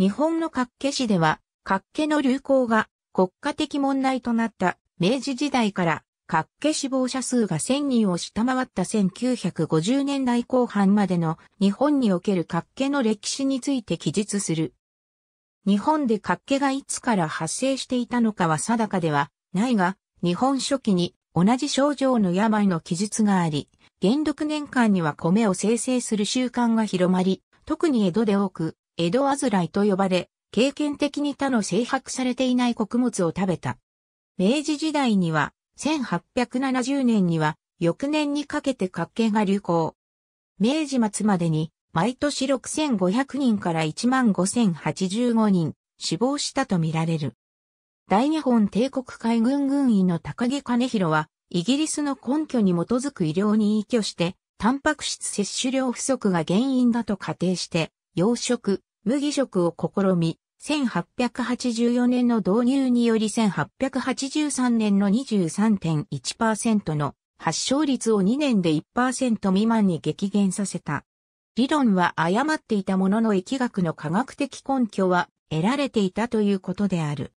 日本の各家市では、各家の流行が国家的問題となった明治時代から各家死亡者数が1000人を下回った1950年代後半までの日本における各家の歴史について記述する。日本で各家がいつから発生していたのかは定かではないが、日本初期に同じ症状の病の記述があり、元禄年間には米を生成する習慣が広まり、特に江戸で多く江戸アズラいと呼ばれ、経験的に他の制白されていない穀物を食べた。明治時代には、1870年には、翌年にかけて活気が流行。明治末までに、毎年6500人から15085人、死亡したとみられる。大日本帝国海軍軍医の高木兼弘は、イギリスの根拠に基づく医療に依拠して、タンパク質摂取量不足が原因だと仮定して、養殖、麦食を試み、1884年の導入により1883年の23.1%の発症率を2年で1%未満に激減させた。理論は誤っていたものの疫学の科学的根拠は得られていたということである。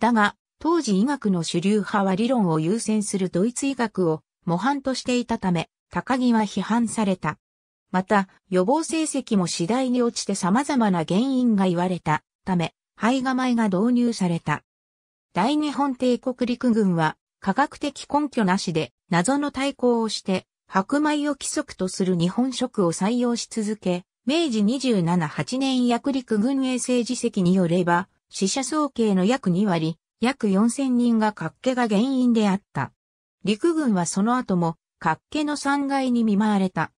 だが、当時医学の主流派は理論を優先するドイツ医学を模範としていたため、高木は批判された。また、予防成績も次第に落ちて様々な原因が言われたため、肺が前が導入された。大日本帝国陸軍は、科学的根拠なしで、謎の対抗をして、白米を規則とする日本食を採用し続け、明治27、8年薬陸軍衛生自責によれば、死者総計の約2割、約4000人が活気が原因であった。陸軍はその後も、活気の3害に見舞われた。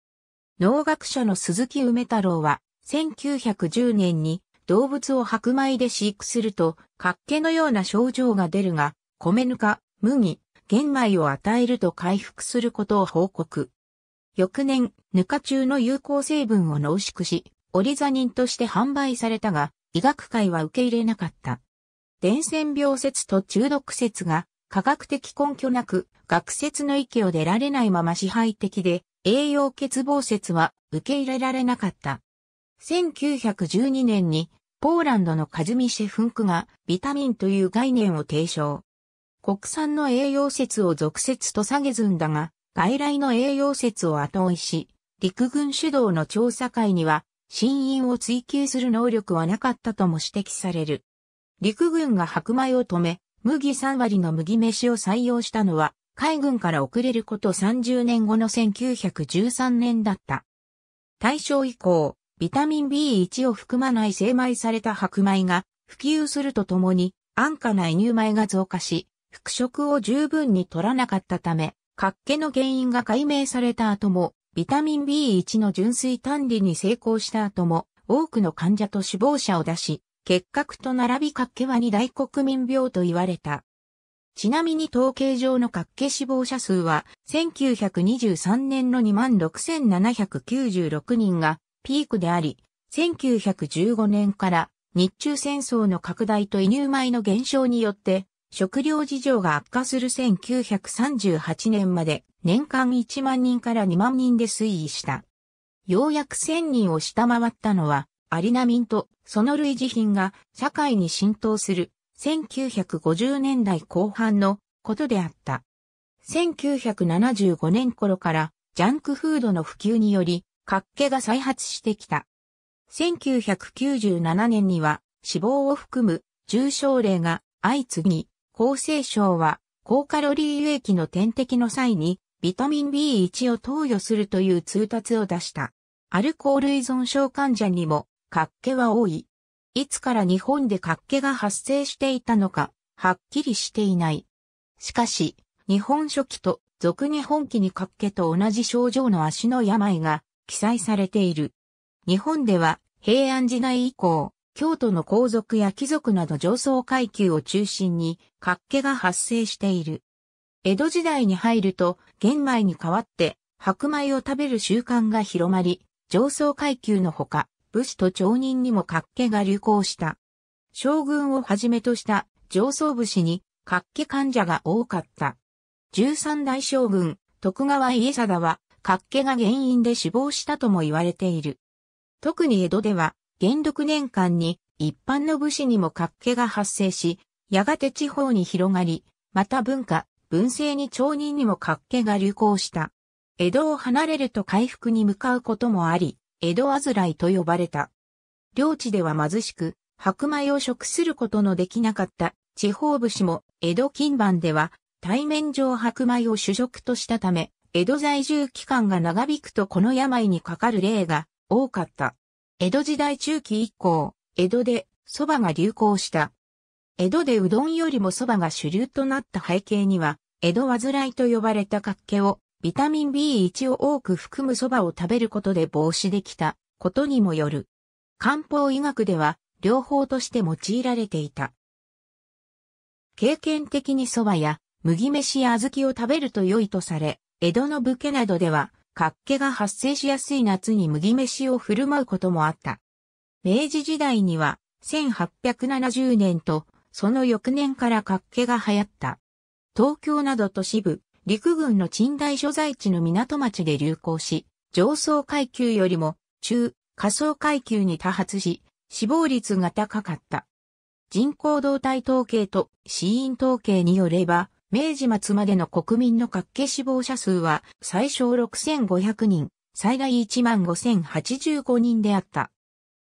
農学者の鈴木梅太郎は、1910年に動物を白米で飼育すると、活気のような症状が出るが、米ぬか、麦、玄米を与えると回復することを報告。翌年、ぬか中の有効成分を濃縮し、オリザニンとして販売されたが、医学界は受け入れなかった。伝染病説と中毒説が科学的根拠なく、学説の域を出られないまま支配的で、栄養欠乏説は受け入れられなかった。1912年にポーランドのカズミシェフンクがビタミンという概念を提唱。国産の栄養説を俗説と下げずんだが、外来の栄養説を後追いし、陸軍主導の調査会には、新因を追求する能力はなかったとも指摘される。陸軍が白米を止め、麦3割の麦飯を採用したのは、海軍から遅れること30年後の1913年だった。大正以降、ビタミン B1 を含まない精米された白米が普及するとともに、安価な輸入米が増加し、復食を十分に取らなかったため、活気の原因が解明された後も、ビタミン B1 の純粋単理に成功した後も、多くの患者と死亡者を出し、結核と並び活気は二大国民病と言われた。ちなみに統計上の各家死亡者数は、1923年の26,796人がピークであり、1915年から日中戦争の拡大と移入米の減少によって、食料事情が悪化する1938年まで年間1万人から2万人で推移した。ようやく1000人を下回ったのは、アリナミンとその類似品が社会に浸透する1950年代後半のことであった。1975年頃からジャンクフードの普及により、活気が再発してきた。1997年には死亡を含む重症例が相次ぎ、厚生省は高カロリー輸液の点滴の際にビタミン B1 を投与するという通達を出した。アルコール依存症患者にも活気は多い。いつから日本で活気が発生していたのか、はっきりしていない。しかし、日本書紀と俗日本期に活気と同じ症状の足の病が記載されている。日本では平安時代以降、京都の皇族や貴族など上層階級を中心に活気が発生している。江戸時代に入ると玄米に代わって白米を食べる習慣が広まり、上層階級のほか、武士と町人にも活気が流行した。将軍をはじめとした上層武士に活気患者が多かった。13代将軍、徳川家定は、活気が原因で死亡したとも言われている。特に江戸では、元禄年間に一般の武士にも活気が発生し、やがて地方に広がり、また文化、文政に町人にも活気が流行した。江戸を離れると回復に向かうこともあり、江戸あずらいと呼ばれた。領地では貧しく、白米を食することのできなかった地方武士も江戸近番では対面上白米を主食としたため、江戸在住期間が長引くとこの病にかかる例が多かった。江戸時代中期以降、江戸で蕎麦が流行した。江戸でうどんよりも蕎麦が主流となった背景には、江戸わずらいと呼ばれた活気をビタミン B1 を多く含む蕎麦を食べることで防止できたことにもよる。漢方医学では両方として用いられていた。経験的に蕎麦や麦飯や小豆を食べると良いとされ、江戸の武家などでは、活気が発生しやすい夏に麦飯を振る舞うこともあった。明治時代には、1870年と、その翌年から活気が流行った。東京など都市部、陸軍の賃貸所在地の港町で流行し、上層階級よりも中、下層階級に多発し、死亡率が高かった。人口動態統計と死因統計によれば、明治末までの国民の各家死亡者数は最小6500人、最大15085人であった。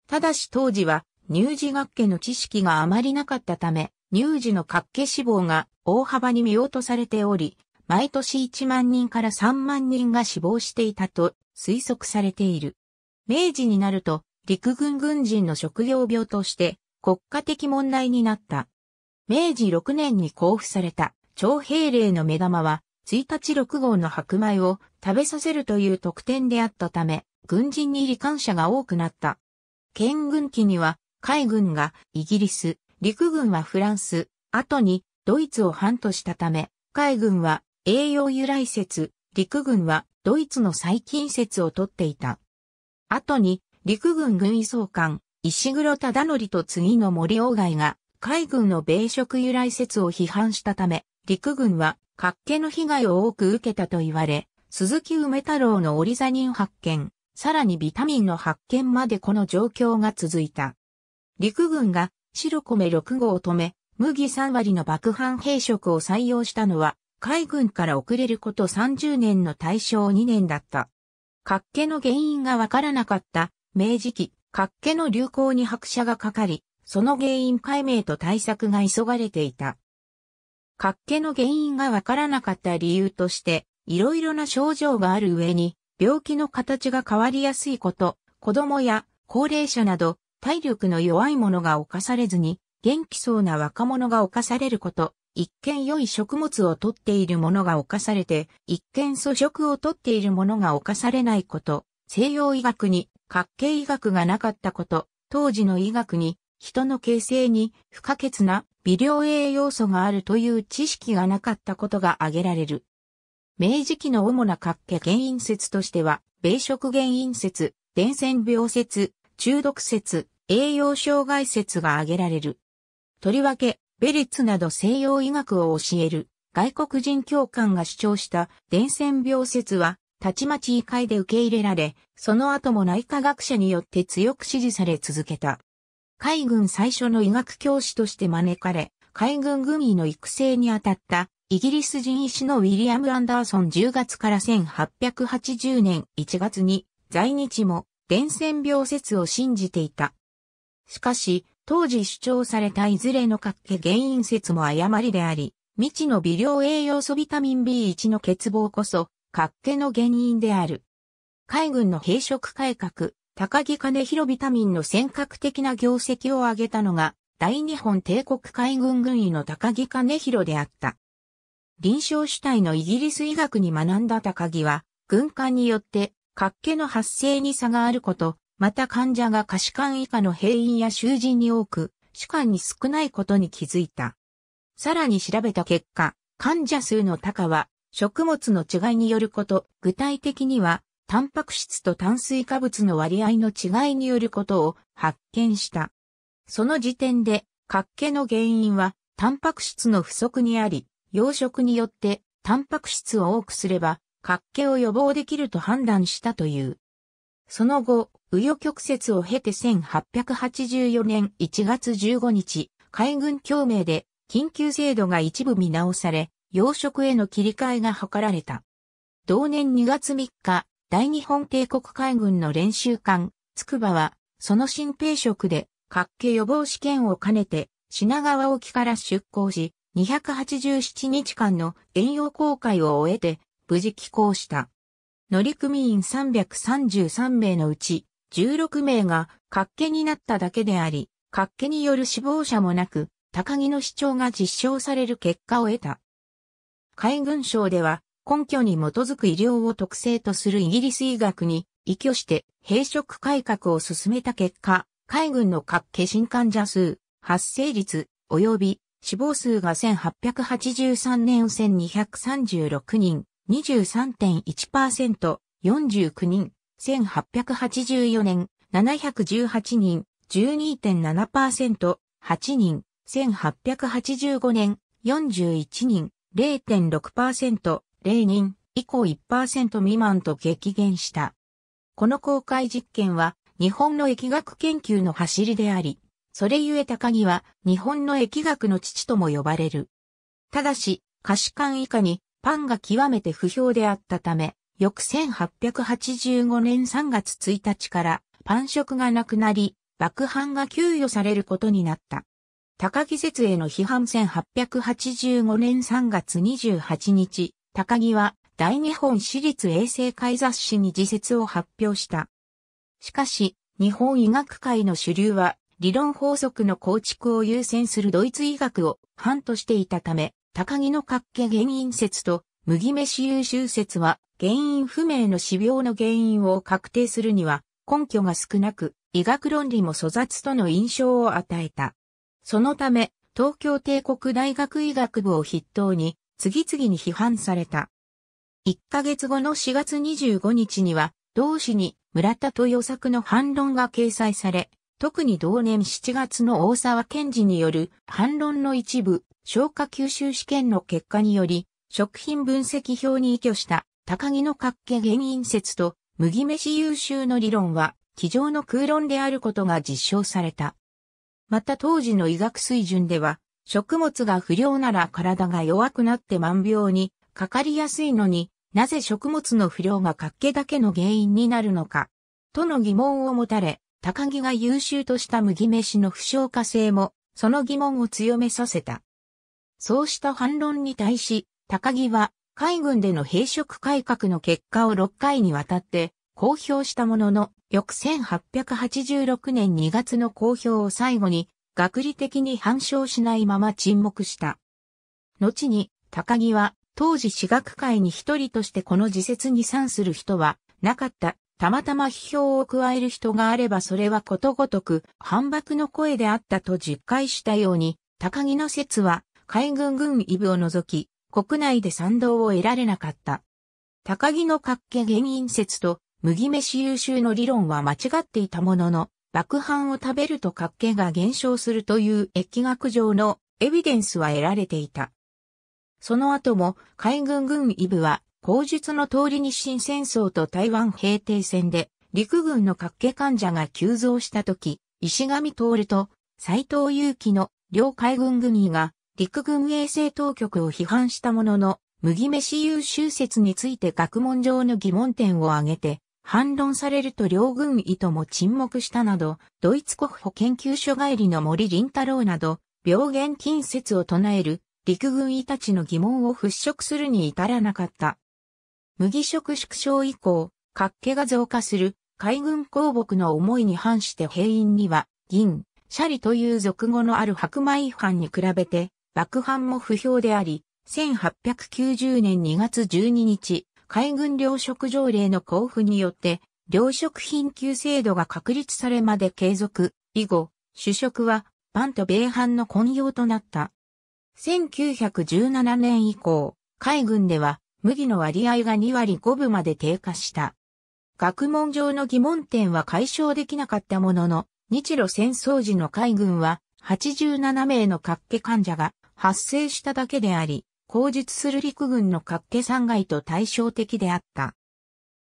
ただし当時は乳児学家の知識があまりなかったため、乳児の各家死亡が大幅に見落とされており、毎年1万人から3万人が死亡していたと推測されている。明治になると陸軍軍人の職業病として国家的問題になった。明治6年に交付された徴兵令の目玉は1日6号の白米を食べさせるという特典であったため、軍人に罹患者が多くなった。県軍機には海軍がイギリス、陸軍はフランス、後にドイツを反としたため、海軍は栄養由来説、陸軍はドイツの最近説をとっていた。後に、陸軍軍医総監、石黒忠則と次の森鴎外が、海軍の米食由来説を批判したため、陸軍は、活気の被害を多く受けたと言われ、鈴木梅太郎のオリザニン発見、さらにビタミンの発見までこの状況が続いた。陸軍が白米6号を止め、麦3割の爆販兵食を採用したのは、海軍から遅れること30年の大正2年だった。活気の原因がわからなかった明治期、活気の流行に拍車がかかり、その原因解明と対策が急がれていた。活気の原因がわからなかった理由として、いろいろな症状がある上に、病気の形が変わりやすいこと、子供や高齢者など、体力の弱い者が侵されずに、元気そうな若者が侵されること、一見良い食物をとっているものが侵されて、一見素食をとっているものが侵されないこと、西洋医学に、各系医学がなかったこと、当時の医学に、人の形成に不可欠な微量栄養素があるという知識がなかったことが挙げられる。明治期の主な各家原因説としては、米食原因説、伝染病説、中毒説、栄養障害説が挙げられる。とりわけ、ベレッツなど西洋医学を教える外国人教官が主張した伝染病説は、たちまち医会で受け入れられ、その後も内科学者によって強く支持され続けた。海軍最初の医学教師として招かれ、海軍軍医の育成に当たったイギリス人医師のウィリアム・アンダーソン10月から1880年1月に在日も伝染病説を信じていた。しかし、当時主張されたいずれの活気原因説も誤りであり、未知の微量栄養素ビタミン B1 の欠乏こそ、活気の原因である。海軍の兵食改革、高木金広ビタミンの尖閣的な業績を挙げたのが、大日本帝国海軍軍医の高木金広であった。臨床主体のイギリス医学に学んだ高木は、軍艦によって、活気の発生に差があること、また患者が下士官以下の兵員や囚人に多く、主官に少ないことに気づいた。さらに調べた結果、患者数の高は、食物の違いによること、具体的には、タンパク質と炭水化物の割合の違いによることを発見した。その時点で、活気の原因は、タンパク質の不足にあり、養殖によって、タンパク質を多くすれば、活気を予防できると判断したという。その後、紆余曲折を経て1884年1月15日、海軍共鳴で緊急制度が一部見直され、養殖への切り替えが図られた。同年2月3日、大日本帝国海軍の練習艦、つくばは、その新兵職で、滑稽予防試験を兼ねて、品川沖から出港し、287日間の遠洋航海を終えて、無事帰港した。乗組員333名のうち、16名が、活気になっただけであり、活気による死亡者もなく、高木の主張が実証される結果を得た。海軍省では、根拠に基づく医療を特性とするイギリス医学に、依拠して兵職改革を進めた結果、海軍の各家新患者数、発生率、及び死亡数が1883年1236人、23.1%、49人、1884年、718人、12.7%、8人、1885年、41人、0.6%、0人、以降1%未満と激減した。この公開実験は、日本の疫学研究の走りであり、それゆえ高木は、日本の疫学の父とも呼ばれる。ただし、可視間以下に、パンが極めて不評であったため、翌1885年3月1日からパン職がなくなり、爆犯が給与されることになった。高木節への批判1885年3月28日、高木は大日本私立衛生会雑誌に自説を発表した。しかし、日本医学界の主流は理論法則の構築を優先するドイツ医学を反としていたため、高木の活気原因説と麦飯優秀説は原因不明の死病の原因を確定するには根拠が少なく、医学論理も粗雑との印象を与えた。そのため、東京帝国大学医学部を筆頭に、次々に批判された。1ヶ月後の4月25日には、同誌に村田豊作の反論が掲載され、特に同年7月の大沢健治による反論の一部、消化吸収試験の結果により、食品分析表に依拠した高木の格下原因説と麦飯優秀の理論は、机上の空論であることが実証された。また当時の医学水準では、食物が不良なら体が弱くなって万病にかかりやすいのになぜ食物の不良が格気だけの原因になるのか、との疑問を持たれ、高木が優秀とした麦飯の不消化性も、その疑問を強めさせた。そうした反論に対し、高木は海軍での兵職改革の結果を6回にわたって公表したものの、翌1886年2月の公表を最後に、学理的に反証しないまま沈黙した。後に、高木は、当時私学会に一人としてこの自説に賛する人は、なかった。たまたま批評を加える人があればそれはことごとく反駁の声であったと実戒したように、高木の説は海軍軍医部を除き国内で賛同を得られなかった。高木の活気原因説と麦飯優秀の理論は間違っていたものの、爆飯を食べると活気が減少するという疫学上のエビデンスは得られていた。その後も海軍軍医部は、口述の通り日清戦争と台湾平定戦で陸軍の活気患者が急増した時、石上徹と斎藤祐樹の両海軍軍医が陸軍衛生当局を批判したものの、麦飯優秀説について学問上の疑問点を挙げて、反論されると両軍医とも沈黙したなど、ドイツ国保研究所帰りの森林太郎など、病原近説を唱える陸軍医たちの疑問を払拭するに至らなかった。麦食縮小以降、活気が増加する海軍公木の思いに反して兵員には、銀、シャリという俗語のある白米反に比べて、爆判も不評であり、1890年2月12日、海軍糧食条例の交付によって、糧食品給制度が確立されまで継続、以後、主食は、パンと米飯の混用となった。1917年以降、海軍では、麦の割合が2割5分まで低下した。学問上の疑問点は解消できなかったものの、日露戦争時の海軍は87名の活気患者が発生しただけであり、口述する陸軍の活気三害と対照的であった。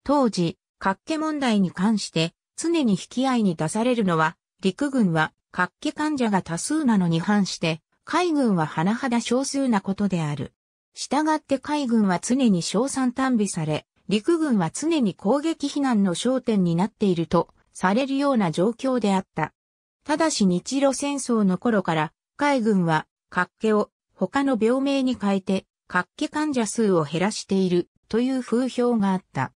当時、活気問題に関して常に引き合いに出されるのは、陸軍は活気患者が多数なのに反して、海軍は甚だ少数なことである。従って海軍は常に賞賛単美され、陸軍は常に攻撃避難の焦点になっているとされるような状況であった。ただし日露戦争の頃から海軍は活気を他の病名に変えて、活気患者数を減らしているという風評があった。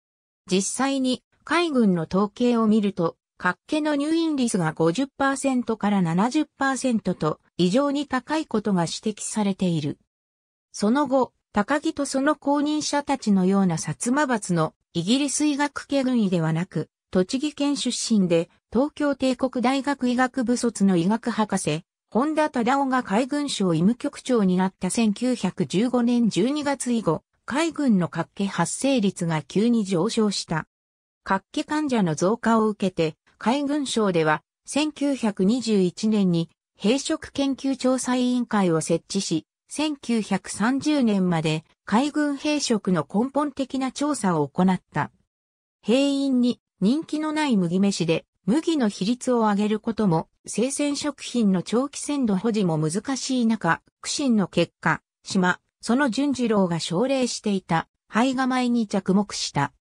実際に海軍の統計を見ると、活気の入院率が50%から70%と異常に高いことが指摘されている。その後、高木とその後任者たちのような薩摩閥のイギリス医学系軍医ではなく、栃木県出身で東京帝国大学医学部卒の医学博士、本田忠夫が海軍省医務局長になった1915年12月以後、海軍の活気発生率が急に上昇した。活気患者の増加を受けて、海軍省では1921年に兵職研究調査委員会を設置し、1930年まで海軍兵職の根本的な調査を行った。兵員に人気のない麦飯で麦の比率を上げることも、生鮮食品の長期鮮度保持も難しい中、苦心の結果、島、その淳次郎が奨励していた、胚が米に着目した。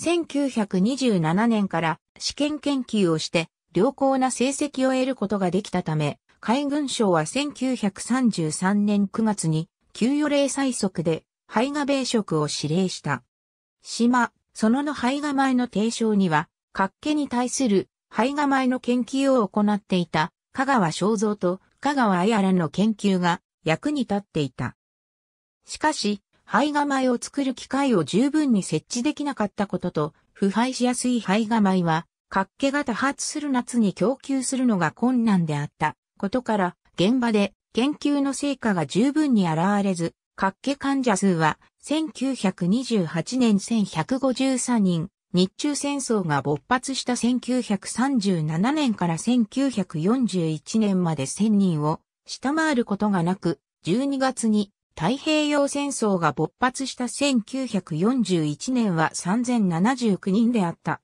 1927年から試験研究をして、良好な成績を得ることができたため、海軍省は1933年9月に、給与令最速で、肺が米食を指令した。島、そのの胚が米の提唱には、活気に対するが芽えの研究を行っていた香川正蔵と香川綾蘭の研究が役に立っていた。しかし、が芽えを作る機械を十分に設置できなかったことと、腐敗しやすいが芽えは、活気が多発する夏に供給するのが困難であったことから、現場で研究の成果が十分に現れず、活気患者数は1928年1153人、日中戦争が勃発した1937年から1941年まで1000人を下回ることがなく、12月に太平洋戦争が勃発した1941年は3079人であった。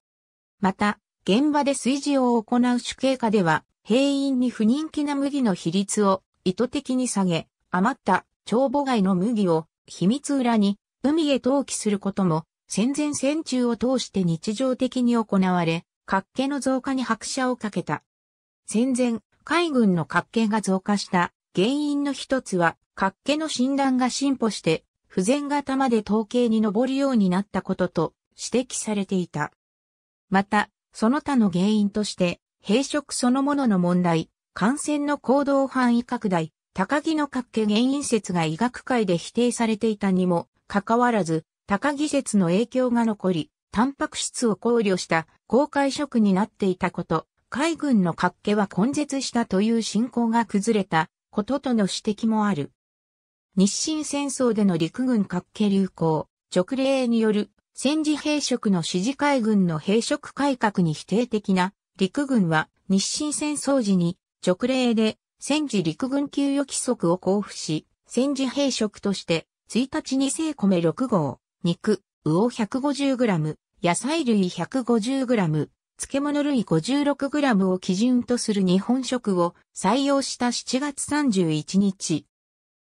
また、現場で炊事を行う主計下では、兵員に不人気な麦の比率を意図的に下げ、余った帳簿外の麦を秘密裏に海へ投棄することも戦前戦中を通して日常的に行われ、活気の増加に拍車をかけた。戦前、海軍の活気が増加した原因の一つは、活気の診断が進歩して、不全型まで統計に上るようになったことと指摘されていた。また、その他の原因として、閉職そのものの問題、感染の行動範囲拡大、高木の活気原因説が医学界で否定されていたにも、かかわらず、高技術の影響が残り、タンパク質を考慮した公開食になっていたこと、海軍の活気は根絶したという信仰が崩れたこととの指摘もある。日清戦争での陸軍活気流行、直令による戦時兵食の支持海軍の兵食改革に否定的な陸軍は日清戦争時に直令で戦時陸軍給与規則を交付し、戦時兵食として1日に生米6号、肉、魚 150g、野菜類 150g、漬物類 56g を基準とする日本食を採用した7月31日。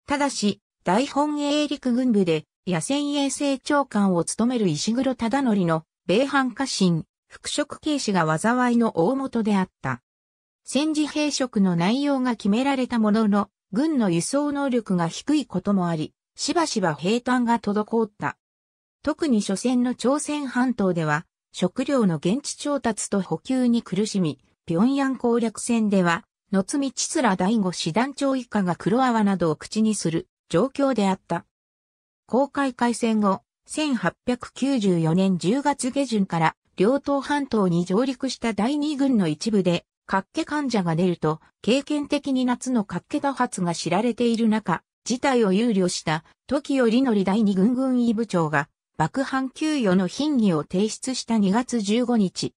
ただし、大本営陸軍部で野戦衛生長官を務める石黒忠則の米藩家臣、副職警視が災いの大元であった。戦時兵食の内容が決められたものの、軍の輸送能力が低いこともあり、しばしば兵坦が滞った。特に初戦の朝鮮半島では、食料の現地調達と補給に苦しみ、平壌攻略戦では、のつみちつら第五師団長以下が黒泡などを口にする状況であった。公開開戦後、1894年10月下旬から両党半島に上陸した第二軍の一部で、活気患者が出ると、経験的に夏の活気多発が知られている中、事態を憂慮した、時よりのり第二軍軍医部長が、爆犯給与の品議を提出した2月15日。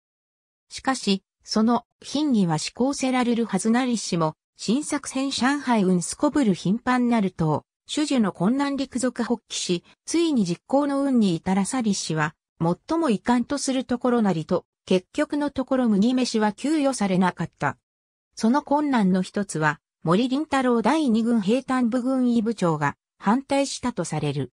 しかし、その品議は施行せられるはずなりしも、新作戦上海運すこぶる頻繁なると、主樹の困難陸続発起し、ついに実行の運に至らさりしは、最も遺憾とするところなりと、結局のところ麦飯は給与されなかった。その困難の一つは、森林太郎第二軍兵隊部軍医部長が反対したとされる。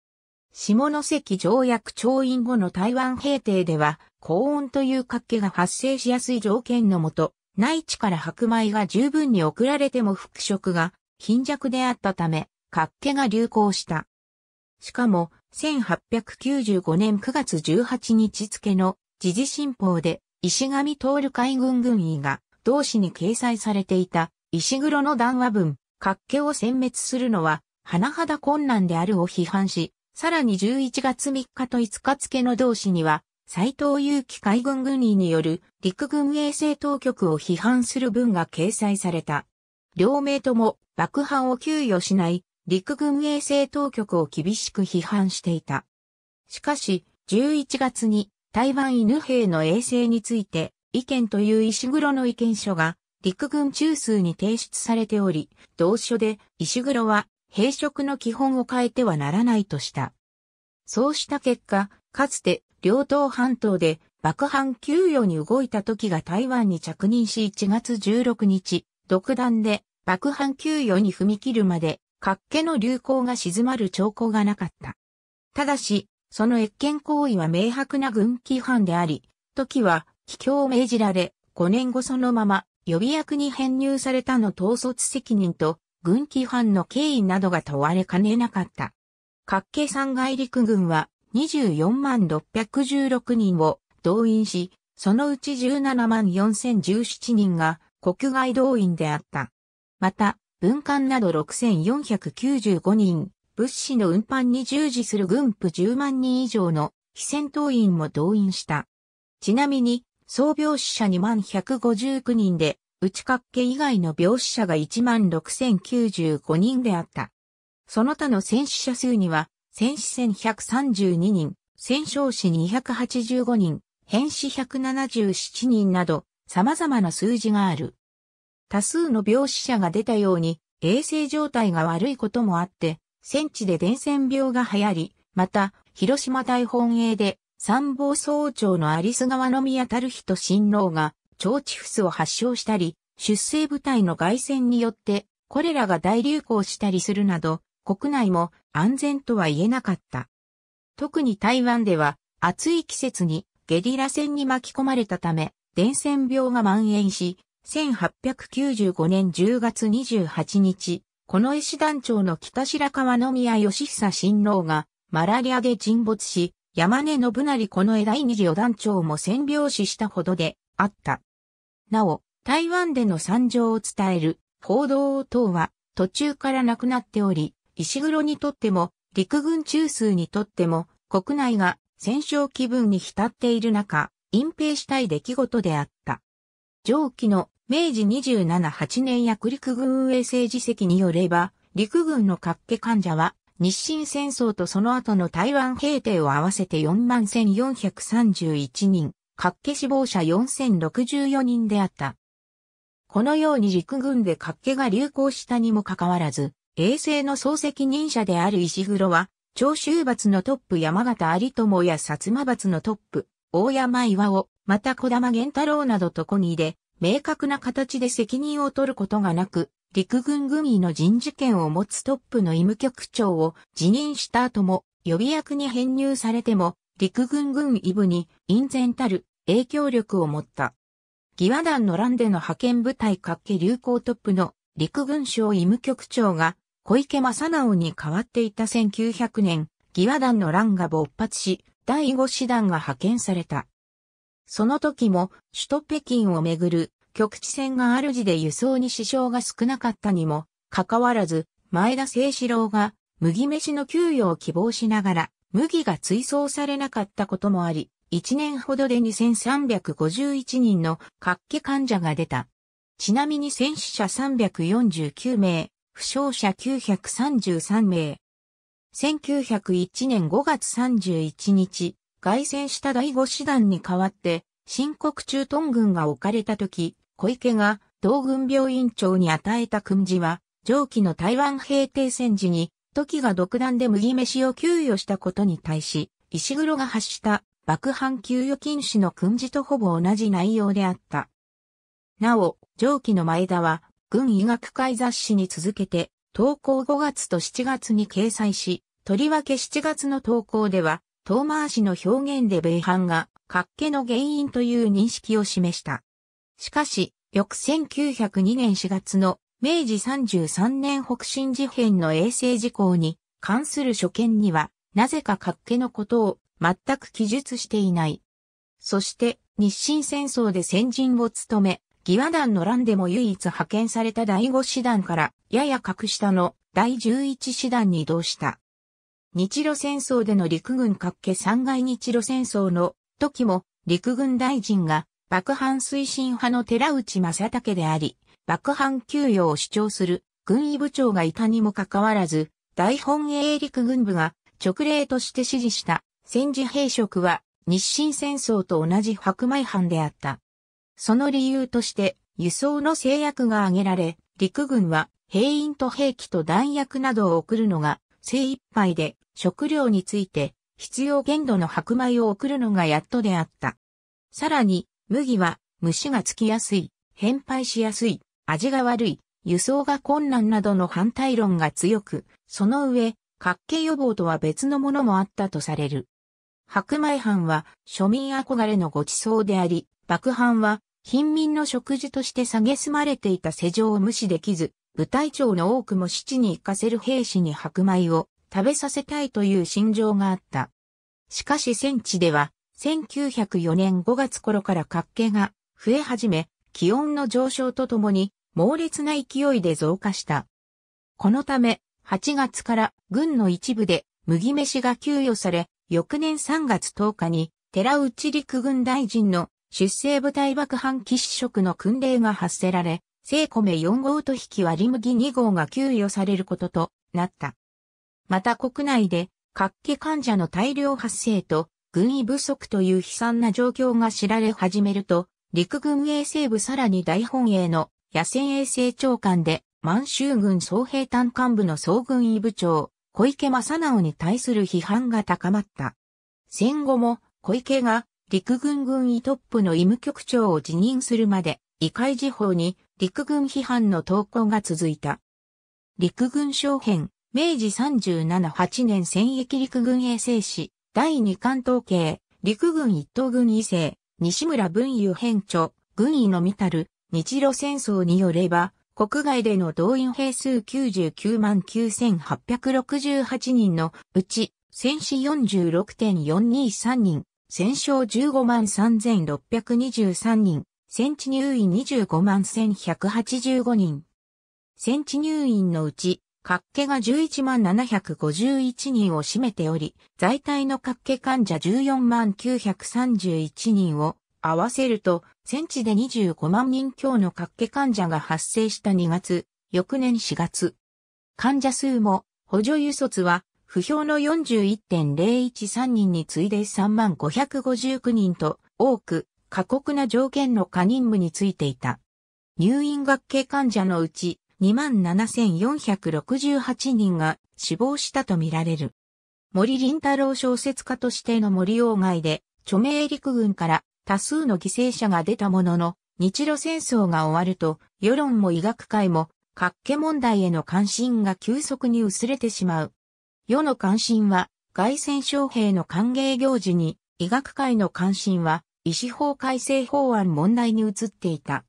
下関条約調印後の台湾平定では、高温という活気が発生しやすい条件のもと、内地から白米が十分に送られても復職が貧弱であったため、活気が流行した。しかも、1895年9月18日付の時事新報で、石上徹海軍軍医が同紙に掲載されていた石黒の談話文、活気を殲滅するのは、甚だ困難であるを批判し、さらに11月3日と5日付の同紙には、斎藤祐樹海軍軍医による陸軍衛生当局を批判する文が掲載された。両名とも爆破を給与しない陸軍衛生当局を厳しく批判していた。しかし、11月に台湾犬兵の衛生について意見という石黒の意見書が陸軍中枢に提出されており、同書で石黒は兵職の基本を変えてはならないとした。そうした結果、かつて両党半島で爆犯給与に動いた時が台湾に着任し1月16日、独断で爆犯給与に踏み切るまで、活家の流行が静まる兆候がなかった。ただし、その越権行為は明白な軍規範であり、時は、帰郷を命じられ、5年後そのまま、予備役に編入されたの統率責任と、軍規範の経緯などが問われかねなかった。各計算外陸軍は24万616人を動員し、そのうち17万4017人が国外動員であった。また、文官など6495人、物資の運搬に従事する軍部10万人以上の非戦闘員も動員した。ちなみに、総病死者2万159人で、内角家以外の病死者が16,095人であった。その他の戦死者数には、戦死戦1 3 2人、戦勝死285人、変死177人など、様々な数字がある。多数の病死者が出たように、衛生状態が悪いこともあって、戦地で伝染病が流行り、また、広島大本営で参謀総長の有栖川宮樽人新郎が腸チフスを発症したり、出生部隊の外戦によって、これらが大流行したりするなど、国内も安全とは言えなかった。特に台湾では、暑い季節にゲリラ戦に巻き込まれたため、伝染病が蔓延し、1895年10月28日、この絵師団長の北白川の宮義久新郎が、マラリアで沈没し、山根信成この絵第二次団長も占病死したほどであった。なお、台湾での惨状を伝える報道等は途中からなくなっており、石黒にとっても、陸軍中枢にとっても、国内が戦勝気分に浸っている中、隠蔽したい出来事であった。上記の明治27、8年薬陸軍運営政治席によれば、陸軍の格下患者は、日清戦争とその後の台湾平定を合わせて41,431人。各家死亡者4064人であった。このように陸軍で各家が流行したにもかかわらず、衛星の総責任者である石黒は、長州閥のトップ山形有友や薩摩閥のトップ、大山岩を、また小玉源太郎などとこに入れ、明確な形で責任を取ることがなく、陸軍軍医の人事権を持つトップの医務局長を辞任した後も、予備役に編入されても、陸軍軍医部に、隠然たる影響力を持った。義和団の乱での派遣部隊各家流行トップの陸軍省医務局長が小池正直に代わっていた1900年、義和団の乱が勃発し、第5師団が派遣された。その時も首都北京をめぐる局地戦がある主で輸送に支障が少なかったにも、かかわらず前田清志郎が麦飯の給与を希望しながら麦が追送されなかったこともあり、1年ほどで2351人の活気患者が出た。ちなみに戦死者349名、負傷者933名。1901年5月31日、外戦した第5師団に代わって、新国中。東軍が置かれた時、小池が同軍病院長に与えた訓示は、上記の台湾平定戦時に、時が独断で麦飯を給与したことに対し、石黒が発した爆犯給与禁止の訓示とほぼ同じ内容であった。なお、上記の前田は、軍医学会雑誌に続けて、投稿5月と7月に掲載し、とりわけ7月の投稿では、遠回しの表現で米藩が、活気の原因という認識を示した。しかし、翌1902年4月の明治33年北進事変の衛星事項に関する所見には、なぜか活気のことを全く記述していない。そして、日清戦争で先陣を務め、義和団の乱でも唯一派遣された第五師団から、やや格下の第十一師団に移動した。日露戦争での陸軍各家三外日露戦争の時も、陸軍大臣が爆破推進派の寺内正武であり、爆破給与を主張する軍医部長がいたにもかかわらず、大本営陸軍部が直令として指示した戦時兵職は日清戦争と同じ白米藩であった。その理由として輸送の制約が挙げられ、陸軍は兵員と兵器と弾薬などを送るのが精一杯で食料について必要限度の白米を送るのがやっとであった。さらに麦は虫がつきやすい、変配しやすい、味が悪い、輸送が困難などの反対論が強く、その上、活気予防とは別のものもあったとされる。白米飯は庶民憧れのご馳走であり、幕飯は貧民の食事として蔑まれていた世情を無視できず、部隊長の多くも七に行かせる兵士に白米を食べさせたいという心情があった。しかし戦地では、1904年5月頃から活気が増え始め、気温の上昇とともに猛烈な勢いで増加した。このため、8月から軍の一部で麦飯が給与され、翌年3月10日に、寺内陸軍大臣の出生部隊爆破機試職の訓令が発せられ、聖米4号と引き割麦2号が給与されることとなった。また国内で、活気患者の大量発生と、軍医不足という悲惨な状況が知られ始めると、陸軍衛生部さらに大本営の野戦衛生長官で、満州軍総兵隊幹部の総軍医部長、小池正直に対する批判が高まった。戦後も小池が陸軍軍医トップの医務局長を辞任するまで、異界時報に陸軍批判の投稿が続いた。陸軍将編、明治378年戦役陸軍衛生士、第2関統計、陸軍一等軍医生、西村文雄編著、軍医のみたる、日露戦争によれば、国外での動員兵数99万9868人のうち、戦死46.423人、戦勝15万3623人、戦地入院25万1185人。戦地入院のうち、各家が11万751人を占めており、在体の各家患者14万931人を合わせると、戦地で25万人強の各家患者が発生した2月、翌年4月。患者数も、補助輸卒は、不評の41.013人に次いで3559人と、多く、過酷な条件の過任務についていた。入院学系患者のうち、27,468人が死亡したとみられる。森林太郎小説家としての森外で、著名陸軍から多数の犠牲者が出たものの、日露戦争が終わると、世論も医学界も、各気問題への関心が急速に薄れてしまう。世の関心は、外戦将兵の歓迎行事に、医学界の関心は、医師法改正法案問題に移っていた。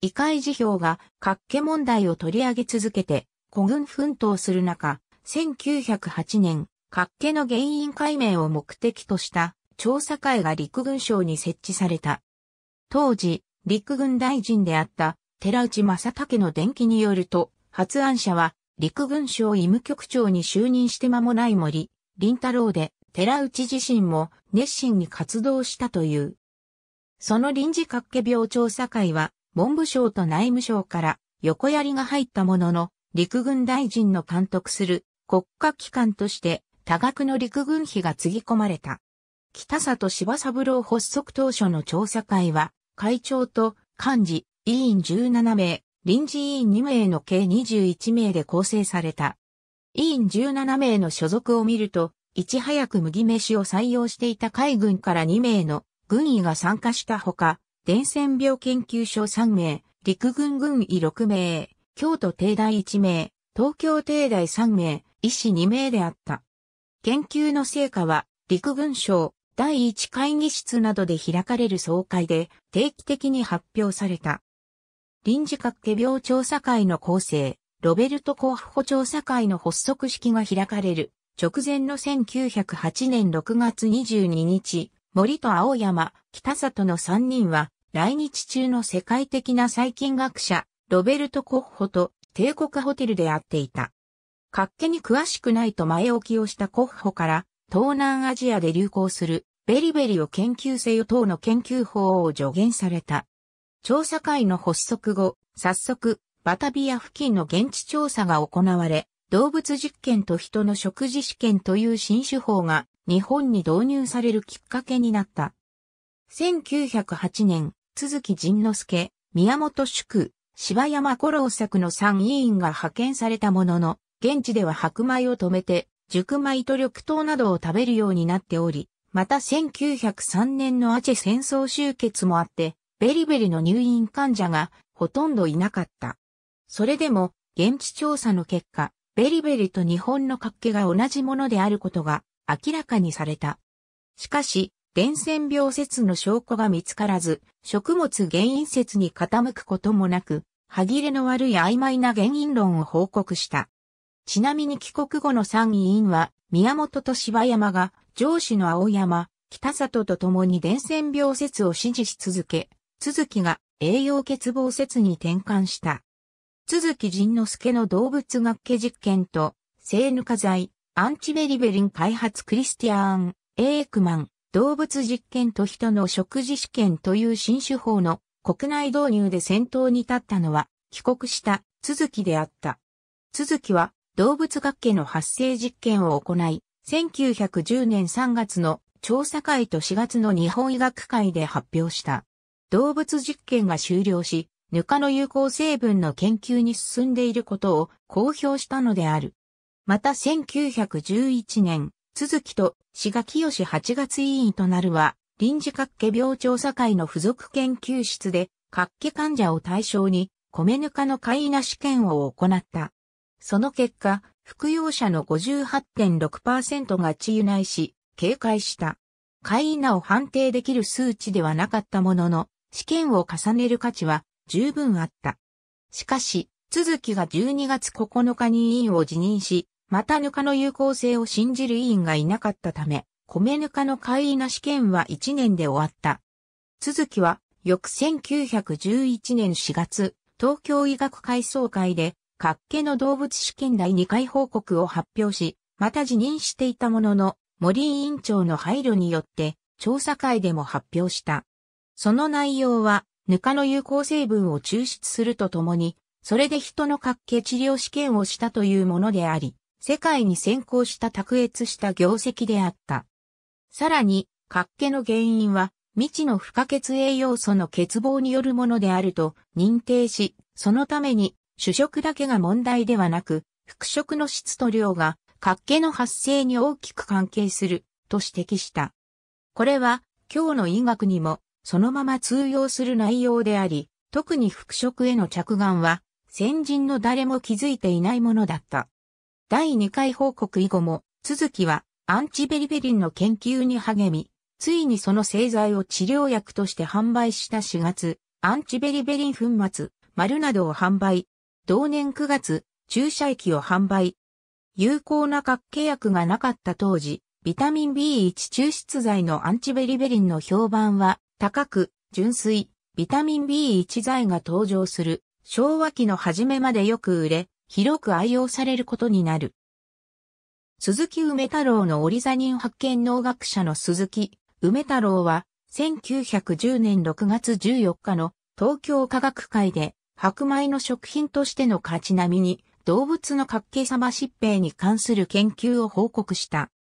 医界辞表が、各気問題を取り上げ続けて、孤軍奮闘する中、1908年、各気の原因解明を目的とした調査会が陸軍省に設置された。当時、陸軍大臣であった寺内正武の伝記によると、発案者は陸軍省医務局長に就任して間もない森、林太郎で、寺内自身も熱心に活動したという。その臨時各家病調査会は、文部省と内務省から横槍が入ったものの、陸軍大臣の監督する国家機関として多額の陸軍費がつぎ込まれた。北里柴三郎発足当初の調査会は、会長と幹事、委員17名、臨時委員2名の計21名で構成された。委員17名の所属を見ると、いち早く麦飯を採用していた海軍から2名の軍医が参加したほか、伝染病研究所3名、陸軍軍医6名、京都帝大1名、東京帝大3名、医師2名であった。研究の成果は、陸軍省、第1会議室などで開かれる総会で定期的に発表された。臨時各家病調査会の構成、ロベルト・コーフホ調査会の発足式が開かれる直前の1908年6月22日、森と青山、北里の3人は来日中の世界的な細菌学者、ロベルト・コッホと帝国ホテルで会っていた。各気に詳しくないと前置きをしたコッホから、東南アジアで流行するベリベリを研究せよ等の研究法を助言された。調査会の発足後、早速、バタビア付近の現地調査が行われ、動物実験と人の食事試験という新手法が日本に導入されるきっかけになった。1908年、鈴木仁之助、宮本宿、柴山五郎作の3委員が派遣されたものの、現地では白米を止めて、熟米と緑豆などを食べるようになっており、また1903年のアチェ戦争終結もあって、ベリベリの入院患者がほとんどいなかった。それでも、現地調査の結果、ベリベリと日本の活気が同じものであることが明らかにされた。しかし、伝染病説の証拠が見つからず、食物原因説に傾くこともなく、歯切れの悪い曖昧な原因論を報告した。ちなみに帰国後の参議院は、宮本と柴山が上司の青山、北里と共に伝染病説を支持し続け、続きが栄養欠乏説に転換した。続き仁之助の動物学系実験と、生ぬ化剤、アンチベリベリン開発クリスティアーン、エークマン、動物実験と人の食事試験という新手法の国内導入で先頭に立ったのは、帰国した続きであった。続きは動物学系の発生実験を行い、1910年3月の調査会と4月の日本医学会で発表した。動物実験が終了し、ぬかの有効成分の研究に進んでいることを公表したのである。また1911年、続きと志賀清8月委員となるは、臨時各家病調査会の付属研究室で、各家患者を対象に、米ぬかの簡いな試験を行った。その結果、服用者の58.6%が治癒内し、警戒した。会員なを判定できる数値ではなかったものの、試験を重ねる価値は十分あった。しかし、続きが12月9日に委員を辞任し、またぬかの有効性を信じる委員がいなかったため、米ぬかの会員な試験は1年で終わった。続きは、翌1911年4月、東京医学会総会で、各家の動物試験第2回報告を発表し、また辞任していたものの、森委員長の配慮によって、調査会でも発表した。その内容は、ぬかの有効成分を抽出するとともに、それで人の各家治療試験をしたというものであり、世界に先行した卓越した業績であった。さらに、各家の原因は、未知の不可欠栄養素の欠乏によるものであると認定し、そのために主食だけが問題ではなく、副食の質と量が、活気の発生に大きく関係する、と指摘した。これは、今日の医学にも、そのまま通用する内容であり、特に副食への着眼は、先人の誰も気づいていないものだった。第2回報告以後も、続きは、アンチベリベリンの研究に励み、ついにその製剤を治療薬として販売した4月、アンチベリベリン粉末、丸などを販売、同年9月、注射液を販売。有効な核契約がなかった当時、ビタミン B1 抽出剤のアンチベリベリンの評判は高く、純粋、ビタミン B1 剤が登場する昭和期の初めまでよく売れ、広く愛用されることになる。鈴木梅太郎のオリザニン発見農学者の鈴木梅太郎は1910年6月14日の東京科学会で白米の食品としての価値並みに、動物の角形様疾病に関する研究を報告した。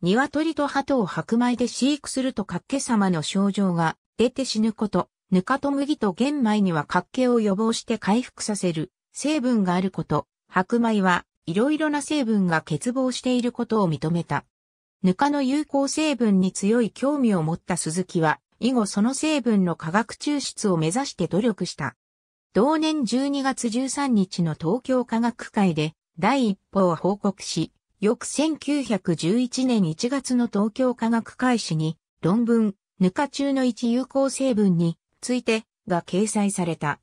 鶏と鳩を白米で飼育すると角形様の症状が出て死ぬこと、ぬかと麦と玄米には角形を予防して回復させる成分があること、白米はいろいろな成分が欠乏していることを認めた。ぬかの有効成分に強い興味を持った鈴木は、以後その成分の化学抽出を目指して努力した。同年12月13日の東京科学会で第一報を報告し、翌1911年1月の東京科学会誌に論文、ぬか中の一有効成分についてが掲載された。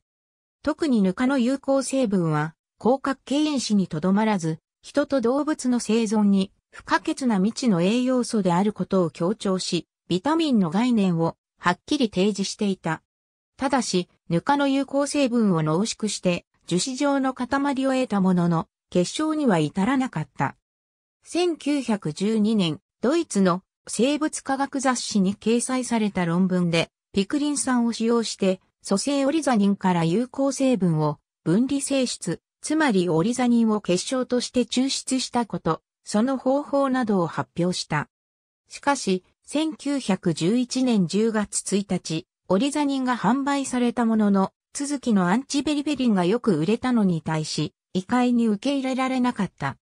特にぬかの有効成分は、広角経因子にとどまらず、人と動物の生存に不可欠な未知の栄養素であることを強調し、ビタミンの概念をはっきり提示していた。ただし、ぬかの有効成分を濃縮して樹脂状の塊を得たものの結晶には至らなかった。1912年、ドイツの生物科学雑誌に掲載された論文でピクリン酸を使用して蘇生オリザニンから有効成分を分離性質、つまりオリザニンを結晶として抽出したこと、その方法などを発表した。しかし、1911年10月1日、オリザニンが販売されたものの、続きのアンチベリベリンがよく売れたのに対し、異界に受け入れられなかった。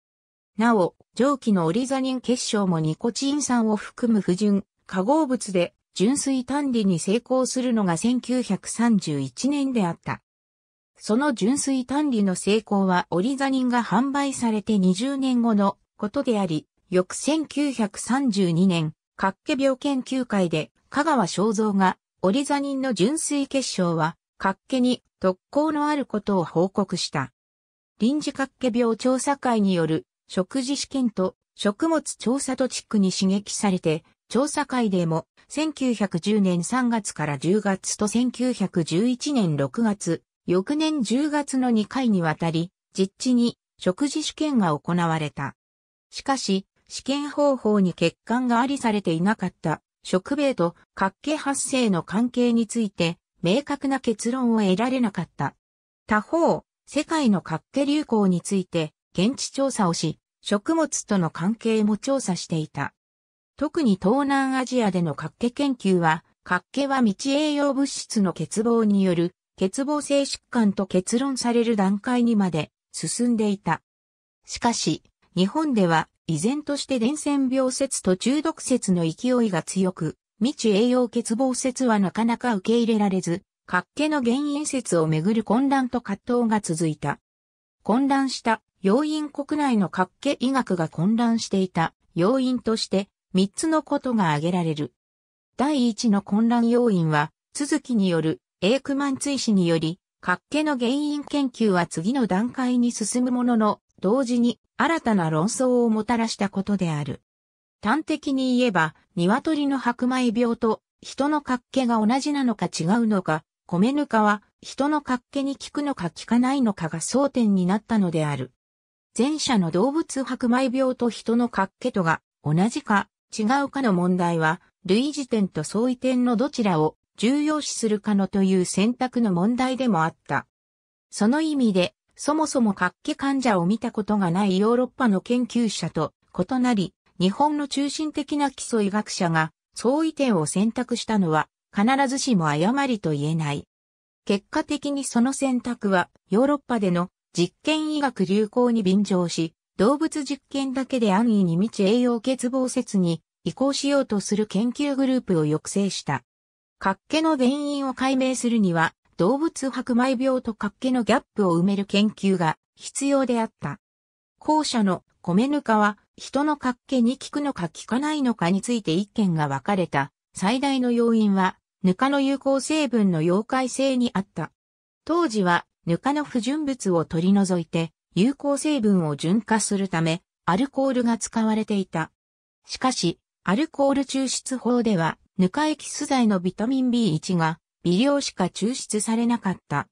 なお、上記のオリザニン結晶もニコチン酸を含む不純、化合物で純粋単理に成功するのが1931年であった。その純粋単理の成功はオリザニンが販売されて20年後のことであり、翌1932年、各家病研究会で香川正造がオリザニンの純粋結晶は、ッ気に特効のあることを報告した。臨時ッ気病調査会による食事試験と食物調査と地区に刺激されて、調査会でも1910年3月から10月と1911年6月、翌年10月の2回にわたり、実地に食事試験が行われた。しかし、試験方法に欠陥がありされていなかった食米と活気発生の関係について明確な結論を得られなかった。他方、世界の活気流行について現地調査をし、食物との関係も調査していた。特に東南アジアでの活気研究は、活気は未知栄養物質の欠乏による欠乏性疾患と結論される段階にまで進んでいた。しかし、日本では依然として伝染病説と中毒説の勢いが強く、未知栄養欠乏説はなかなか受け入れられず、各気の原因説をめぐる混乱と葛藤が続いた。混乱した要因国内の各気医学が混乱していた要因として3つのことが挙げられる。第1の混乱要因は、続きによるエークマン追試により、各気の原因研究は次の段階に進むものの、同時に新たな論争をもたらしたことである。端的に言えば、鶏の白米病と人の活気が同じなのか違うのか、米ぬかは人の活気に効くのか効かないのかが争点になったのである。前者の動物白米病と人の活気とが同じか違うかの問題は、類似点と相違点のどちらを重要視するかのという選択の問題でもあった。その意味で、そもそも活気患者を見たことがないヨーロッパの研究者と異なり、日本の中心的な基礎医学者が相違点を選択したのは必ずしも誤りと言えない。結果的にその選択はヨーロッパでの実験医学流行に便乗し、動物実験だけで安易に未知栄養欠乏説に移行しようとする研究グループを抑制した。活気の原因を解明するには動物白米病と活気のギャップを埋める研究が必要であった。後者の米ぬかは人の活気に効くのか効かないのかについて意見が分かれた最大の要因はぬかの有効成分の溶解性にあった。当時はぬかの不純物を取り除いて有効成分を純化するためアルコールが使われていた。しかしアルコール抽出法ではぬかエキス剤のビタミン B1 が微量しか抽出されなかった。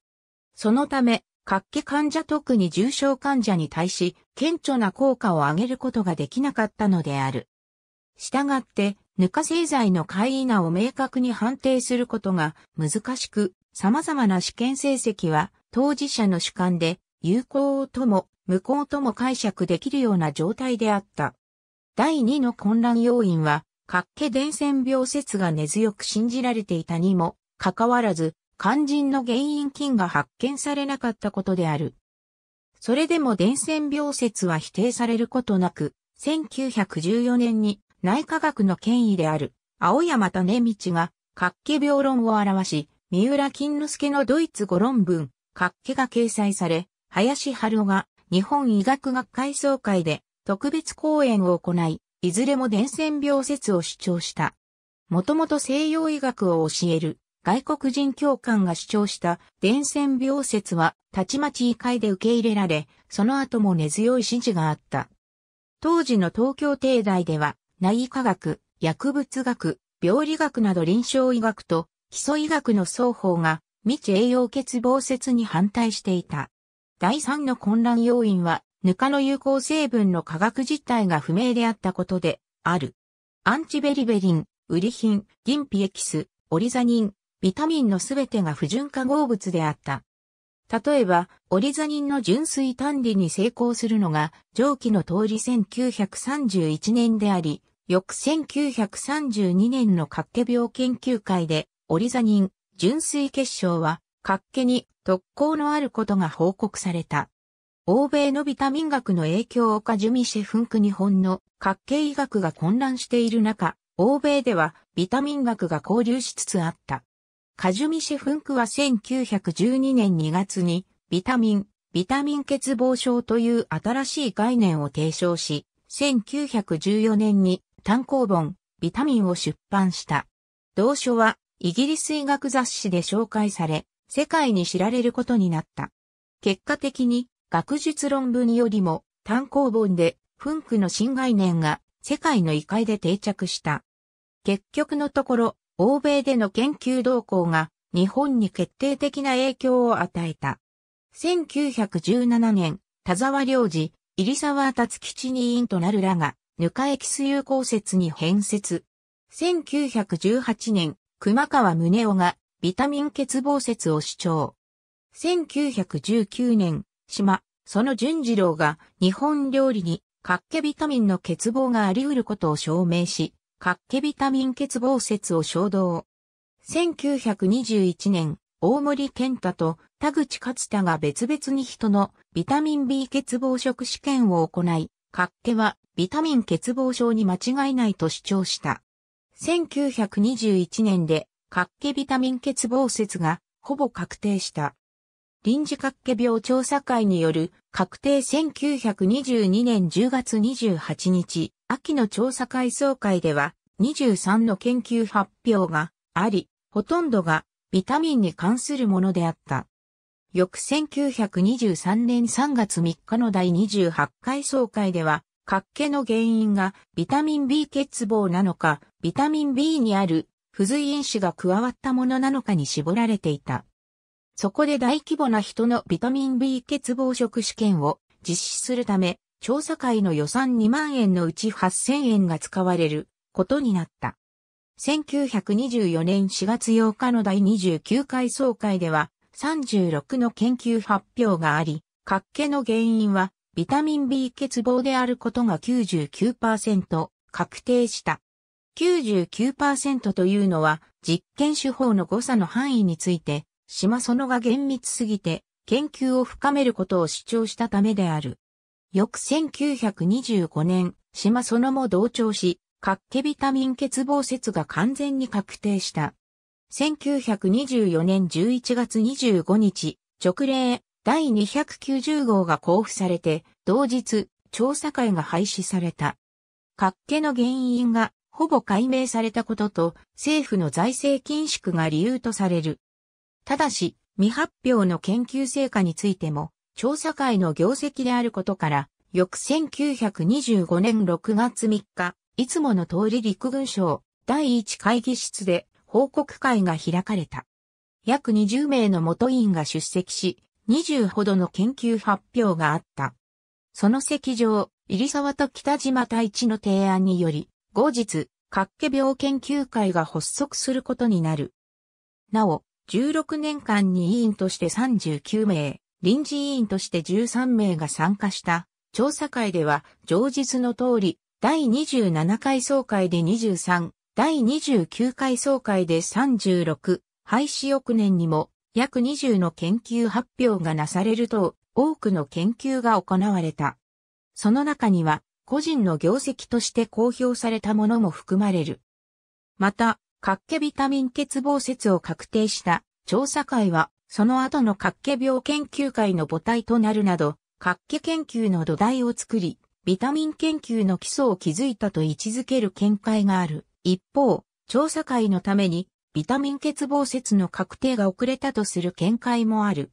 そのため、活気患者特に重症患者に対し、顕著な効果を上げることができなかったのである。したがって、ぬか製剤の会否を明確に判定することが難しく、様々な試験成績は当事者の主観で有効とも無効とも解釈できるような状態であった。第2の混乱要因は、活気伝染病説が根強く信じられていたにもかかわらず、肝心の原因菌が発見されなかったことである。それでも伝染病説は否定されることなく、1914年に内科学の権威である青山種道が、活気病論を表し、三浦金之助のドイツ語論文、活気が掲載され、林春夫が日本医学学会総会で特別講演を行い、いずれも伝染病説を主張した。もともと西洋医学を教える外国人教官が主張した伝染病説はたちまち異界で受け入れられ、その後も根強い支持があった。当時の東京帝大では内科学、薬物学、病理学など臨床医学と基礎医学の双方が未知栄養欠乏説に反対していた。第三の混乱要因は、ぬかの有効成分の化学実態が不明であったことで、ある。アンチベリベリン、ウリヒン、銀ピエキス、オリザニン、ビタミンのすべてが不純化合物であった。例えば、オリザニンの純粋単理に成功するのが、上記の通り1931年であり、翌1932年の活気病研究会で、オリザニン、純粋結晶は、活気に特効のあることが報告された。欧米のビタミン学の影響をかじュミシェフンク日本の活気医学が混乱している中、欧米ではビタミン学が交流しつつあった。カジュミシェフンクは1912年2月にビタミン、ビタミン欠乏症という新しい概念を提唱し、1914年に単行本、ビタミンを出版した。同書はイギリス医学雑誌で紹介され、世界に知られることになった。結果的に学術論文よりも単行本でフンクの新概念が世界の異界で定着した。結局のところ、欧米での研究動向が日本に決定的な影響を与えた。1917年、田沢良治、入沢達吉に委員となるらが、ぬかエキス有効説に変説。1918年、熊川宗男がビタミン欠乏説を主張。1919年、島、その淳次郎が日本料理に、かっけビタミンの欠乏があり得ることを証明し、活気ビタミン欠乏説を衝動。1921年、大森健太と田口勝太が別々に人のビタミン B 欠乏食試験を行い、カッケはビタミン欠乏症に間違いないと主張した。1921年でカッケビタミン欠乏説がほぼ確定した。臨時カッケ病調査会による確定1922年10月28日、秋の調査会総会では23の研究発表があり、ほとんどがビタミンに関するものであった。翌1923年3月3日の第28回総会では、活気の原因がビタミン B 欠乏なのか、ビタミン B にある不随因子が加わったものなのかに絞られていた。そこで大規模な人のビタミン B 欠乏食試験を実施するため、調査会の予算2万円のうち8000円が使われることになった。1924年4月8日の第29回総会では36の研究発表があり、活気の原因はビタミン B 欠乏であることが99%確定した。99%というのは実験手法の誤差の範囲について、島園が厳密すぎて研究を深めることを主張したためである。翌1925年、島そのも同調し、各家ビタミン欠乏説が完全に確定した。1924年11月25日、直令第290号が交付されて、同日、調査会が廃止された。各家の原因がほぼ解明されたことと政府の財政緊縮が理由とされる。ただし、未発表の研究成果についても調査会の業績であることから、翌1925年6月3日、いつもの通り陸軍省第1会議室で報告会が開かれた。約20名の元委員が出席し、20ほどの研究発表があった。その席上、入沢と北島太一の提案により、後日、っけ病研究会が発足することになる。なお、16年間に委員として39名、臨時委員として13名が参加した調査会では、上日の通り、第27回総会で23、第29回総会で36、廃止翌年にも約20の研究発表がなされると、多くの研究が行われた。その中には、個人の業績として公表されたものも含まれる。また、活気ビタミン欠乏説を確定した調査会はその後の角気病研究会の母体となるなど、角気研究の土台を作り、ビタミン研究の基礎を築いたと位置づける見解がある。一方、調査会のために、ビタミン欠乏説の確定が遅れたとする見解もある。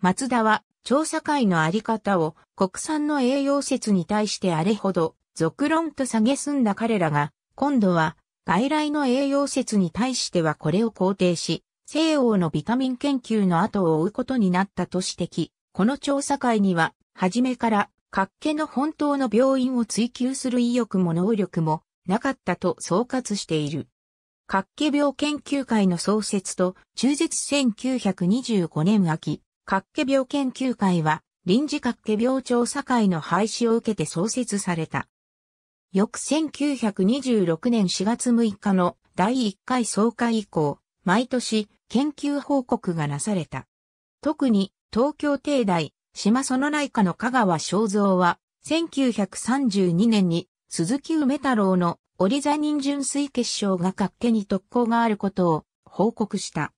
松田は、調査会のあり方を国産の栄養説に対してあれほど、続論と下げすんだ彼らが、今度は、外来の栄養説に対してはこれを肯定し、西欧のビタミン研究の後を追うことになったと指摘。この調査会には、初めから、各家の本当の病院を追求する意欲も能力もなかったと総括している。各家病研究会の創設と、中絶1925年秋、各家病研究会は、臨時各家病調査会の廃止を受けて創設された。翌1926年4月6日の第1回総会以降、毎年研究報告がなされた。特に東京帝大、島その内科の香川正蔵は、1932年に鈴木梅太郎のオリザニン純水結晶が各家に特攻があることを報告した。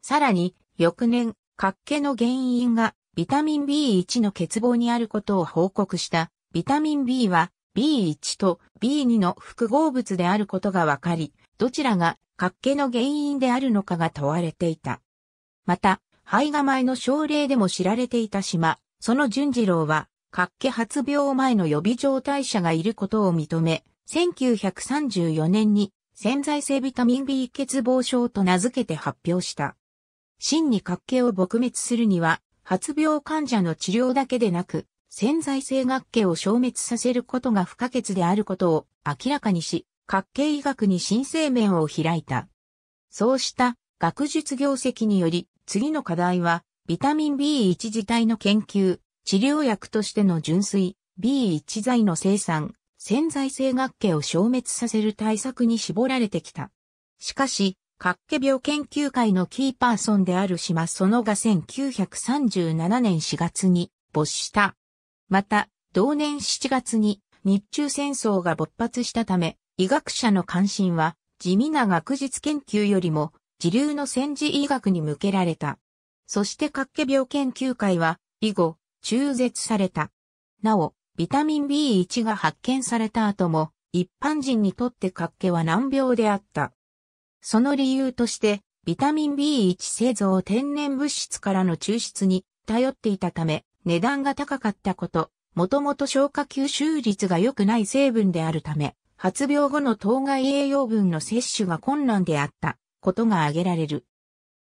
さらに、翌年、各家の原因がビタミン B1 の欠乏にあることを報告した。ビタミン B は B1 と B2 の複合物であることが分かり、どちらが活気の原因であるのかが問われていた。また、肺が前の症例でも知られていた島、その淳次郎は、活気発病前の予備状態者がいることを認め、1934年に潜在性ビタミン B 欠乏症と名付けて発表した。真に活気を撲滅するには、発病患者の治療だけでなく、潜在性学系を消滅させることが不可欠であることを明らかにし、角系医学に新生面を開いた。そうした学術業績により、次の課題は、ビタミン B1 自体の研究、治療薬としての純粋、B1 剤の生産、潜在性学系を消滅させる対策に絞られてきた。しかし、各系病研究会のキーパーソンである島園が1937年4月に没した。また、同年7月に日中戦争が勃発したため、医学者の関心は、地味な学術研究よりも、自流の戦時医学に向けられた。そして、各家病研究会は、以後、中絶された。なお、ビタミン B1 が発見された後も、一般人にとって各家は難病であった。その理由として、ビタミン B1 製造天然物質からの抽出に頼っていたため、値段が高かったこと、もともと消化吸収率が良くない成分であるため、発病後の当該栄養分の摂取が困難であったことが挙げられる。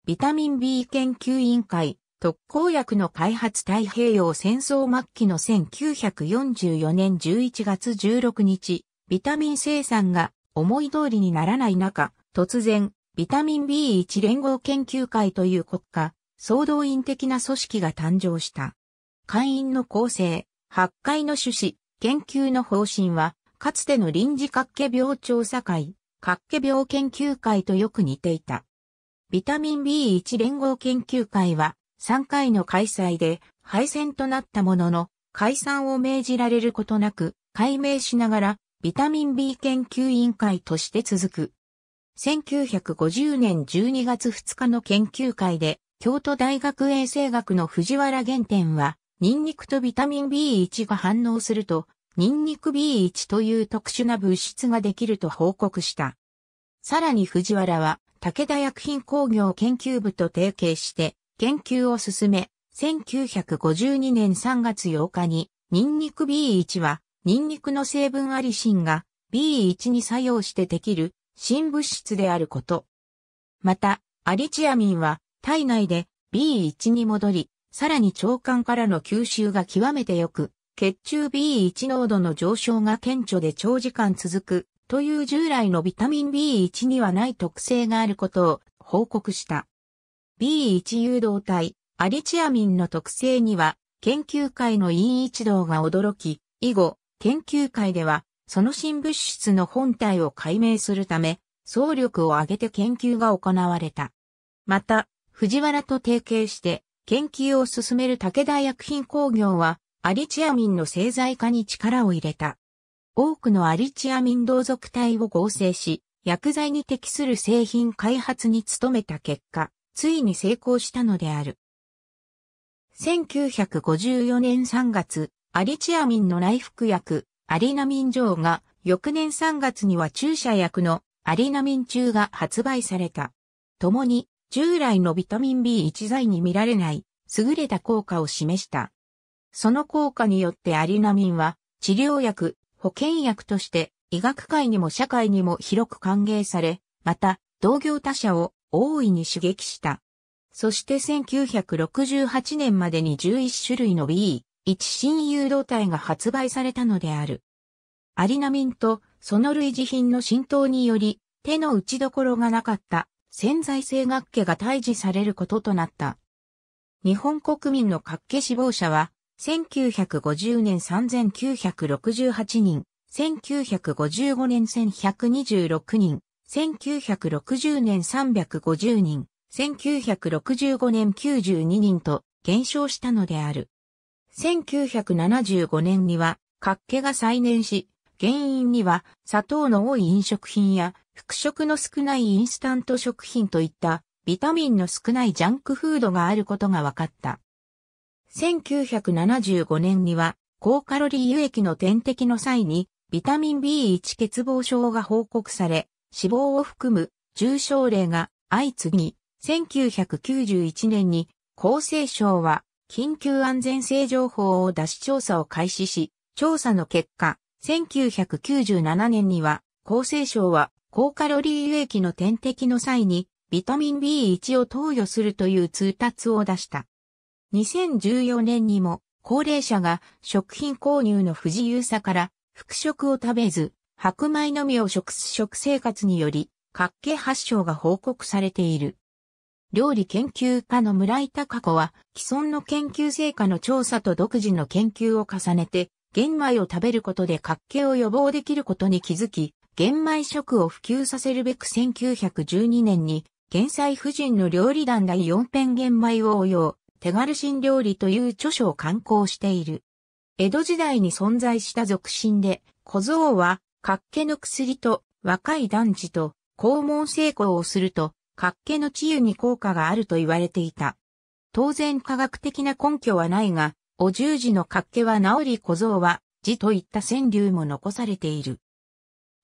ビタミン B 研究委員会特効薬の開発太平洋戦争末期の1944年11月16日、ビタミン生産が思い通りにならない中、突然、ビタミン B1 連合研究会という国家、総動員的な組織が誕生した。会員の構成、発会の趣旨、研究の方針は、かつての臨時角家病調査会、角家病研究会とよく似ていた。ビタミン B1 連合研究会は3回の開催で廃線となったものの解散を命じられることなく解明しながらビタミン B 研究委員会として続く。1950年12月2日の研究会で京都大学衛生学の藤原原点はニンニクとビタミン B1 が反応するとニンニク B1 という特殊な物質ができると報告した。さらに藤原は、武田薬品工業研究部と提携して、研究を進め、1952年3月8日に、ニンニク B1 は、ニンニクの成分アリシンが B1 に作用してできる新物質であること。また、アリチアミンは体内で B1 に戻り、さらに腸管からの吸収が極めて良く、血中 B1 濃度の上昇が顕著で長時間続くという従来のビタミン B1 にはない特性があることを報告した。B1 誘導体、アリチアミンの特性には、研究会の委員一同が驚き、以後、研究会では、その新物質の本体を解明するため、総力を挙げて研究が行われた。また、藤原と提携して、研究を進める武田薬品工業は、アリチアミンの製剤化に力を入れた。多くのアリチアミン同族体を合成し、薬剤に適する製品開発に努めた結果、ついに成功したのである。1954年3月、アリチアミンの内服薬、アリナミン錠が、翌年3月には注射薬のアリナミン中が発売された。共に、従来のビタミン B1 剤に見られない、優れた効果を示した。その効果によってアリナミンは治療薬、保険薬として医学界にも社会にも広く歓迎され、また同業他社を大いに刺激した。そして1968年までに11種類の B、一新誘導体が発売されたのである。アリナミンとその類似品の浸透により、手の打ちどころがなかった潜在性学家が退治されることとなった。日本国民の各家死亡者は1950年3968人、1955年1126人、1960年350人、1965年92人と減少したのである。1975年には、活気が再燃し、原因には砂糖の多い飲食品や、服食の少ないインスタント食品といった、ビタミンの少ないジャンクフードがあることが分かった。1975年には、高カロリー輸液の点滴の際に、ビタミン B1 欠乏症が報告され、死亡を含む重症例が相次ぎ、1991年に厚生省は緊急安全性情報を出し調査を開始し、調査の結果、1997年には厚生省は高カロリー輸液の点滴の際にビタミン B1 を投与するという通達を出した。2014年にも高齢者が食品購入の不自由さから副食を食べず白米のみを食す食生活により活気発症が報告されている。料理研究家の村井隆子は既存の研究成果の調査と独自の研究を重ねて玄米を食べることで活気を予防できることに気づき、玄米食を普及させるべく1912年に、減災婦人の料理団第4編玄米を応用、手軽新料理という著書を刊行している。江戸時代に存在した俗信で、小僧は、かっけの薬と若い男児と肛門成功をすると、かっけの治癒に効果があると言われていた。当然科学的な根拠はないが、お十字のかっけは治り小僧は、字といった川柳も残されている。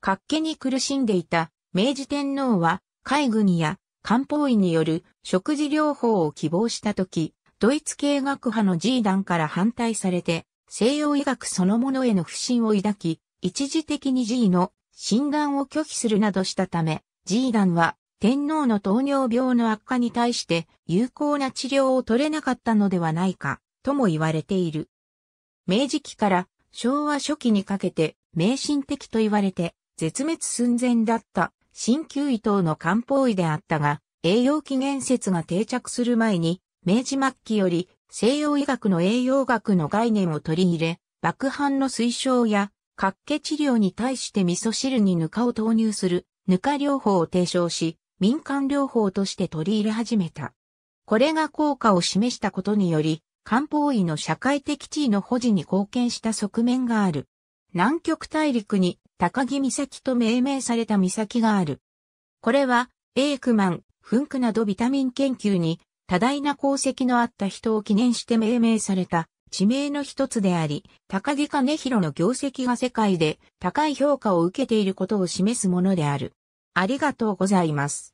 かっけに苦しんでいた明治天皇は、海軍や漢方医による食事療法を希望したとき、ドイツ系学派のジーダンから反対されて、西洋医学そのものへの不信を抱き、一時的に G の診断を拒否するなどしたため、ジーダンは天皇の糖尿病の悪化に対して有効な治療を取れなかったのではないか、とも言われている。明治期から昭和初期にかけて迷信的と言われて絶滅寸前だった鍼灸医等の漢方医であったが、栄養起源説が定着する前に明治末期より西洋医学の栄養学の概念を取り入れ、爆飯の推奨や、滑気治療に対して味噌汁にぬかを投入する、ぬか療法を提唱し、民間療法として取り入れ始めた。これが効果を示したことにより、漢方医の社会的地位の保持に貢献した側面がある。南極大陸に高木岬と命名された岬がある。これは、エークマン、フンクなどビタミン研究に多大な功績のあった人を記念して命名された地名の一つであり、高木兼弘の業績が世界で高い評価を受けていることを示すものである。ありがとうございます。